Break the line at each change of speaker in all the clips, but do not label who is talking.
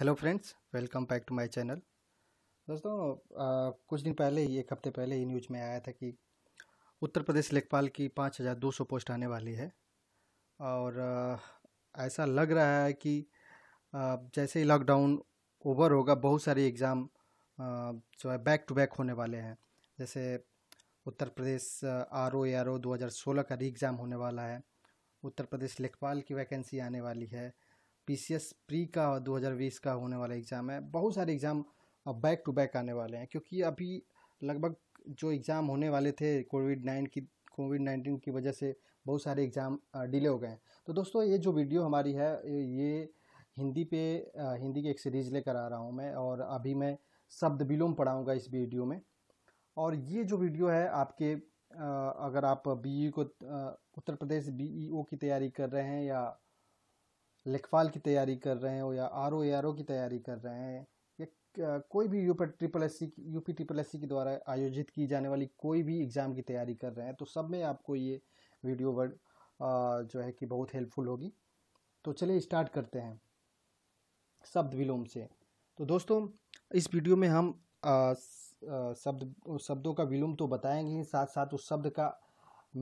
Hello friends welcome back to my channel दोस्तों आ, कुछ दिन पहले ही एक हफ्ते पहले ही न्यूज में आया था कि उत्तर प्रदेश लेखपाल की पाँच हज़ार दो सौ पोस्ट आने वाली है और आ, ऐसा लग रहा है कि आ, जैसे ही लॉकडाउन ओवर होगा बहुत सारे एग्ज़ाम जो है बैक टू बैक होने वाले हैं जैसे उत्तर प्रदेश आर ओ आर ओ दो हज़ार सोलह का री एग्ज़ाम होने वाला है उत्तर प्रदेश लेखपाल की वैकेंसी आने वाली है पी प्री का 2020 का होने वाला एग्ज़ाम है बहुत सारे एग्ज़ाम बैक टू बैक आने वाले हैं क्योंकि अभी लगभग जो एग्ज़ाम होने वाले थे कोविड नाइन की कोविड नाइन्टीन की वजह से बहुत सारे एग्ज़ाम डिले हो गए हैं तो दोस्तों ये जो वीडियो हमारी है ये हिंदी पे हिंदी की एक सीरीज़ लेकर आ रहा हूँ मैं और अभी मैं शब्द विलोम पढ़ाऊँगा इस वीडियो में और ये जो वीडियो है आपके अगर आप बी e को उत्तर प्रदेश बी e की तैयारी कर रहे हैं या लेखपाल की तैयारी कर रहे हो या R O A R O की तैयारी कर रहे हैं या कोई भी U triple S C U P triple S C के द्वारा आयोजित की जाने वाली कोई भी एग्ज़ाम की तैयारी कर रहे हैं तो सब में आपको ये वीडियो वर्ड जो है कि बहुत हेल्पफुल होगी तो चलिए स्टार्ट करते हैं शब्द विलोम से तो दोस्तों इस वीडियो में हम शब्द शब्दों का विलोम तो बताएंगे ही साथ साथ उस शब्द का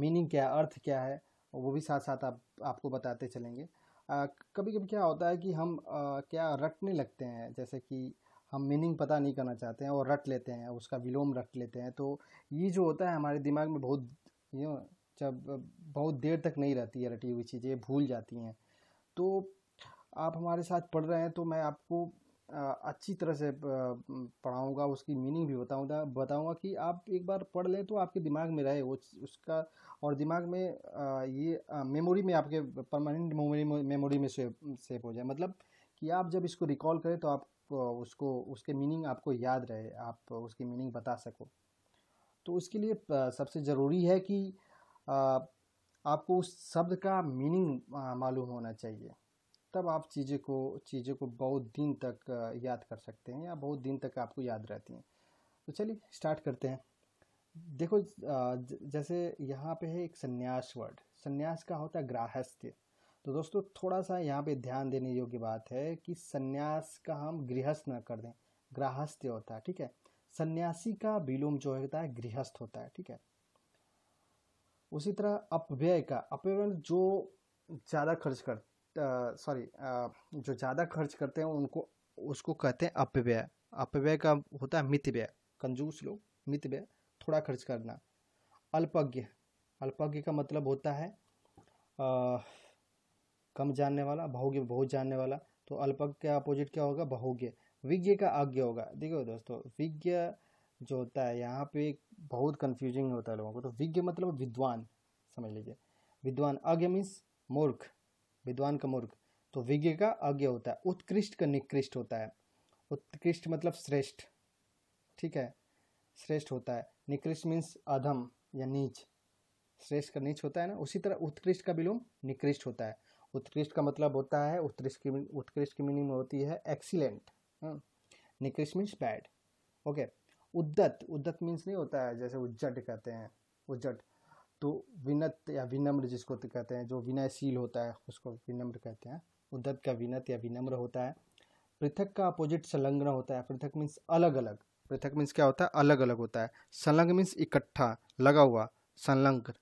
मीनिंग क्या अर्थ क्या है वो भी साथ साथ आप आपको बताते चलेंगे कभी कभी क्या होता है कि हम आ, क्या रटने लगते हैं जैसे कि हम मीनिंग पता नहीं करना चाहते हैं और रट लेते हैं उसका विलोम रट लेते हैं तो ये जो होता है हमारे दिमाग में बहुत यू जब बहुत देर तक नहीं रहती है रटी हुई चीज़ें भूल जाती हैं तो आप हमारे साथ पढ़ रहे हैं तो मैं आपको अच्छी तरह से पढ़ाऊँगा उसकी मीनिंग भी बताऊँगा बताऊँगा कि आप एक बार पढ़ लें तो आपके दिमाग में रहे वो उसका और दिमाग में ये मेमोरी में आपके परमानेंट मेमोरी मेमोरी में सेव सेव हो जाए मतलब कि आप जब इसको रिकॉल करें तो आप उसको उसके मीनिंग आपको याद रहे आप उसकी मीनिंग बता सको तो उसके लिए सबसे ज़रूरी है कि आपको उस शब्द का मीनिंग मालूम होना चाहिए तब आप चीज़ें को चीज़ों को बहुत दिन तक याद कर सकते हैं या बहुत दिन तक आपको याद रहती हैं तो चलिए स्टार्ट करते हैं देखो जैसे यहाँ पे है एक संन्यास वर्ड संन्यास का होता है गृहस्थ्य तो दोस्तों थोड़ा सा यहाँ पे ध्यान देने योग्य बात है कि संन्यास का हम गृहस्थ न कर दें गृहस्थ्य होता है ठीक है सन्यासी का विलोम जो होता है गृहस्थ होता है ठीक है उसी तरह अपव्यय का अपव्यय मतलब जो ज़्यादा खर्च कर सॉरी जो ज़्यादा खर्च करते हैं उनको उसको कहते हैं अपव्यय अपव्यय का होता है मित व्यय कंजूस लोग मित व्यय थोड़ा खर्च करना अल्पज्ञ अल्पज्ञ का मतलब होता है आ, कम जानने वाला बहुज्ञ बहुत जानने वाला तो अल्पज्ञ का अपोजिट क्या होगा बहुज्ञ विज्ञ का आज्ञा होगा देखो दोस्तों विज्ञ जो होता है यहाँ पे बहुत कंफ्यूजिंग होता है लोगों को तो विज्ञ मतलब विद्वान समझ लीजिए विद्वान अज्ञ मीन्स मूर्ख विद्वान का मूर्ख तो विज्ञ का अज्ञ होता है उत्कृष्ट का निकृष्ट होता है उत्कृष्ट मतलब श्रेष्ठ ठीक है श्रेष्ठ होता है निकृष्ट मीन्स अधम या नीच श्रेष्ठ का नीच होता है ना उसी तरह उत्कृष्ट का विलोम निकृष्ट होता है उत्कृष्ट का मतलब होता है उत्कृष्ट की उत्कृष्ट की मीनिंग होती है एक्सीलेंट हाँ। निकृष्ट मीन्स बैड ओके उद्दत उद्दत मीन्स नहीं होता है जैसे उज्जट कहते हैं उज्जट तो विनत या विनम्र जिसको तो कहते हैं जो विनयशील होता है उसको विनम्र कहते हैं उद्धत का विनत या विनम्र होता है पृथक का अपोजिट संलग्न होता है पृथक मीन्स अलग अलग पृथक मीन्स क्या होता है अलग अलग होता है संलग्न मीन्स इकट्ठा लगा हुआ संलग्न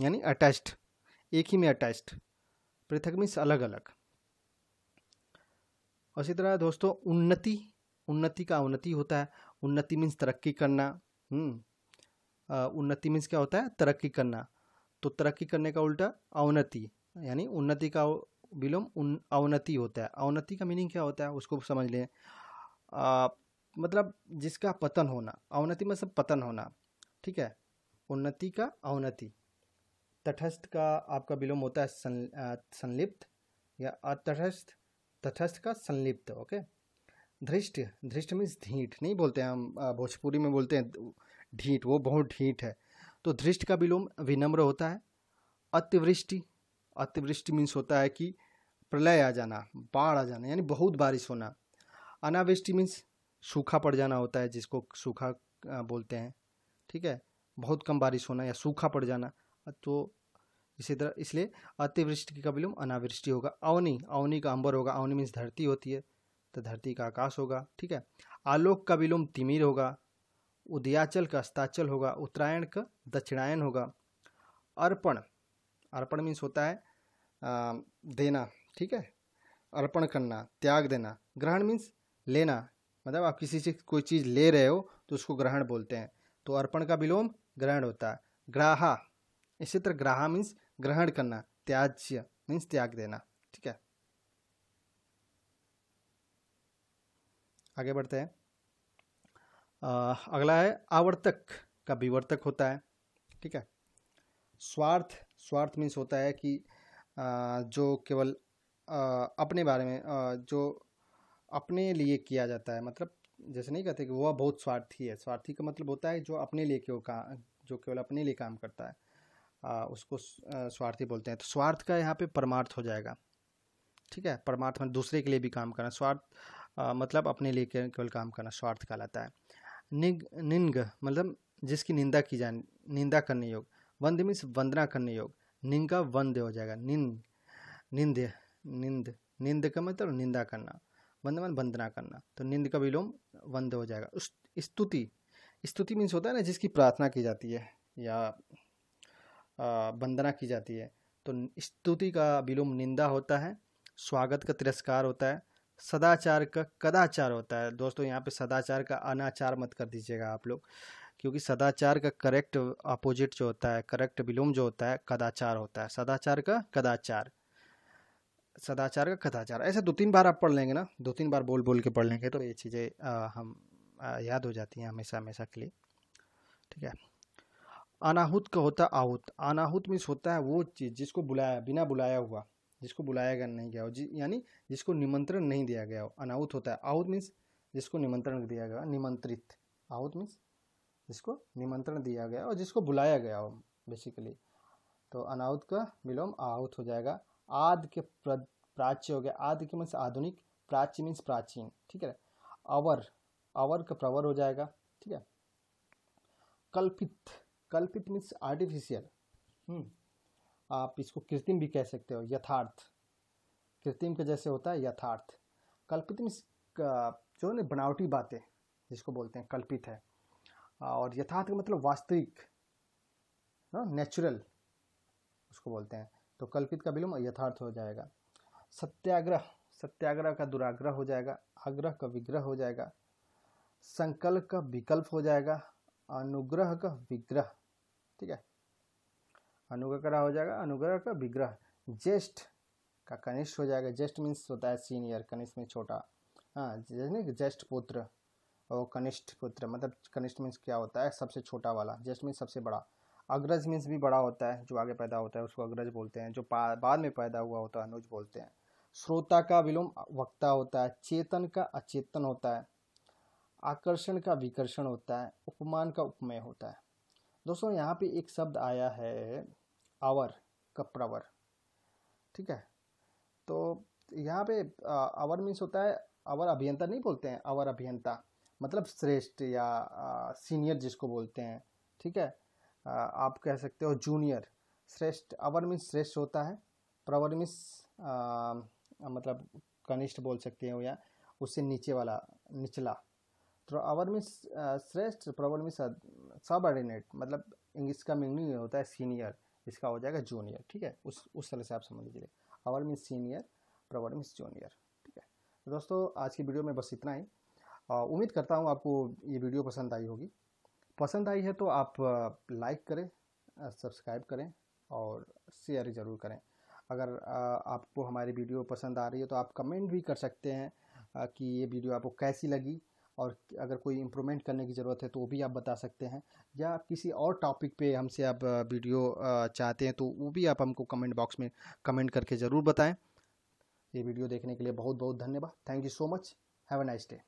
यानी अटैच्ड एक ही में अटैच्ड पृथक मीन्स अलग अलग और इसी तरह दोस्तों उन्नति उन्नति का उन्नति होता है उन्नति मीन्स तरक्की करना हम्म। उन्नति मीन्स क्या होता है तरक्की करना तो तरक्की करने का उल्टा अवनति यानी उन्नति का विलोम उन अवनति होता है अवनति का मीनिंग क्या होता है उसको समझ लें मतलब जिसका पतन होना अवनति मतलब पतन होना ठीक है उन्नति का अवनति तटस्थ का आपका विलोम होता है सं, संलिप्त या अतटस्थ तटस्थ का संलिप्त ओके धृष्ट धृष्ट मीन्स धीठ नहीं बोलते हैं हम भोजपुरी में बोलते हैं ढीठ वो बहुत ढीठ है तो धृष्ट का विलोम विनम्र होता है अतिवृष्टि अतिवृष्टि मीन्स होता है कि प्रलय आ जाना बाढ़ आ जाना यानी बहुत बारिश होना अनावृष्टि मीन्स सूखा पड़ जाना होता है जिसको सूखा बोलते हैं ठीक है बहुत कम बारिश होना या सूखा पड़ जाना तो इसी तरह इसलिए अतिवृष्टि का विलोम अनावृष्टि होगा अवनी अवनी का अंबर होगा अवनी मीन्स धरती होती है तो धरती का आकाश होगा ठीक है आलोक का विलोम तिमिर होगा उदयाचल का अस्ताचल होगा उत्तरायण का दक्षिणायन होगा अर्पण अर्पण मीन्स होता है आ, देना ठीक है अर्पण करना त्याग देना ग्रहण मीन्स लेना मतलब आप किसी से कोई चीज़ ले रहे हो तो उसको ग्रहण बोलते हैं तो अर्पण का विलोम ग्रहण होता है ग्राहा इसी तरह ग्राहा मीन्स ग्रहण करना त्याज्य मीन्स त्याग देना ठीक है आगे बढ़ते हैं अगला है आवर्तक का विवर्तक होता है ठीक है स्वार्थ स्वार्थ मीन्स होता है कि जो केवल अपने बारे में जो अपने लिए किया जाता है मतलब जैसे नहीं कहते कि वह बहुत स्वार्थी है स्वार्थी का मतलब होता है जो अपने लिए क्यों का जो केवल अपने लिए काम करता है आ, उसको स्वार्थी बोलते हैं तो स्वार्थ का यहाँ पे परमार्थ हो जाएगा ठीक है परमार्थ में मतलब दूसरे के लिए भी काम करना स्वार्थ आ, मतलब अपने लिए केवल काम करना स्वार्थ कहलाता है निग निंग मतलब जिसकी निंदा की जाए निंदा करने योग वंद मीन्स वंदना करने योग निंगा वंद हो जाएगा निन निंद निंद निंद का मतलब निंदा करना वंद मन वंदना करना तो निंद का विलोम वंद हो जाएगा उस स्तुति स्तुति मीन्स होता है ना जिसकी प्रार्थना की जाती है या वंदना की जाती है तो स्तुति का विलोम निंदा होता है स्वागत का तिरस्कार होता है सदाचार का कदाचार होता है दोस्तों यहाँ पे सदाचार का अनाचार मत कर दीजिएगा आप लोग क्योंकि सदाचार का करेक्ट अपोजिट जो होता है करेक्ट विलोम जो होता है कदाचार होता है सदाचार का कदाचार सदाचार का कदाचार ऐसे दो तीन बार आप पढ़ लेंगे ना दो तीन बार बोल बोल के पढ़ लेंगे तो ये चीज़ें हम आ, याद हो जाती हैं हमेशा हमेशा के लिए ठीक है अनाहुत का होता आहुत अनाहुत मीन्स होता है वो चीज़ जिसको बुलाया बिना बुलाया हुआ जिसको बुलाया गया नहीं गया हो जिस यानी जिसको निमंत्रण नहीं दिया गया हो अनाउत होता है आउत मीन्स जिसको निमंत्रण दिया गया निमंत्रित आउत मीन्स जिसको निमंत्रण दिया गया और जिसको बुलाया गया हो बेसिकली तो अनाउत का विलोम आहुत हो जाएगा आद के प्राच्य हो गया आद के मीन्स आधुनिक प्राची मीन्स प्राचीन ठीक है अवर अवर का प्रवर हो जाएगा ठीक है कल्पित कल्पित मीन्स हम्म। आर्टिफिशियल आप इसको कृत्रिम भी कह सकते हो यथार्थ कृत्रिम के जैसे होता है यथार्थ कल्पित मीन्स जो ना बनावटी बातें जिसको बोलते हैं कल्पित है और यथार्थ का मतलब वास्तविक ना हाँ, नेचुरल उसको बोलते हैं तो कल्पित का विलोम यथार्थ हो जाएगा सत्याग्रह सत्याग्रह का दुराग्रह हो जाएगा आग्रह का विग्रह हो जाएगा संकल्प का विकल्प हो जाएगा अनुग्रह का विग्रह ठीक है अनुग्रह हो जाएगा अनुग्रह का विग्रह ज्येष्ठ का कनिष्ठ हो जाएगा ज्येष्ठ मीन्स होता है सीनियर कनिष्ठ में छोटा हाँ ज्येष्ठ पुत्र और कनिष्ठ पुत्र मतलब कनिष्ठ मीन्स क्या होता है सबसे छोटा वाला ज्येष्ठ मीन्स सबसे बड़ा अग्रज मीन्स भी बड़ा होता है जो आगे पैदा होता है उसको अग्रज बोलते हैं जो बाद में पैदा हुआ होता है अनुज बोलते हैं श्रोता का विलोम वक्ता होता है चेतन का अचेतन होता है आकर्षण का विकर्षण होता है उपमान का उपमेय होता है दोस्तों यहाँ पे एक शब्द आया है आवर कप्रवर ठीक है तो यहाँ पे आवर मीन्स होता है आवर अभियंता नहीं बोलते हैं आवर अभियंता मतलब श्रेष्ठ या आ, सीनियर जिसको बोलते हैं ठीक है आ, आप कह सकते हो जूनियर श्रेष्ठ अवर मीन्स श्रेष्ठ होता है प्रवर मीन्स मतलब कनिष्ठ बोल सकते हो या उससे नीचे वाला निचला अवर मीन्स श्रेष्ठ प्रवर मीन्स सबऑर्डिनेट मतलब इंग्लिश का मीनिंग होता है सीनियर इसका हो जाएगा जूनियर ठीक है उस उस तरह से आप समझ लीजिए अवर मीन्स सीनियर प्रवर मीन्स जूनियर ठीक है तो दोस्तों आज की वीडियो में बस इतना ही उम्मीद करता हूँ आपको ये वीडियो पसंद आई होगी पसंद आई है तो आप लाइक करें सब्सक्राइब करें और शेयर ज़रूर करें अगर आपको हमारी वीडियो पसंद आ रही है तो आप कमेंट भी कर सकते हैं कि ये वीडियो आपको कैसी लगी और अगर कोई इम्प्रूवमेंट करने की ज़रूरत है तो वो भी आप बता सकते हैं या किसी और टॉपिक पे हमसे आप वीडियो चाहते हैं तो वो भी आप हमको कमेंट बॉक्स में कमेंट करके ज़रूर बताएं ये वीडियो देखने के लिए बहुत बहुत धन्यवाद thank you so much have a nice day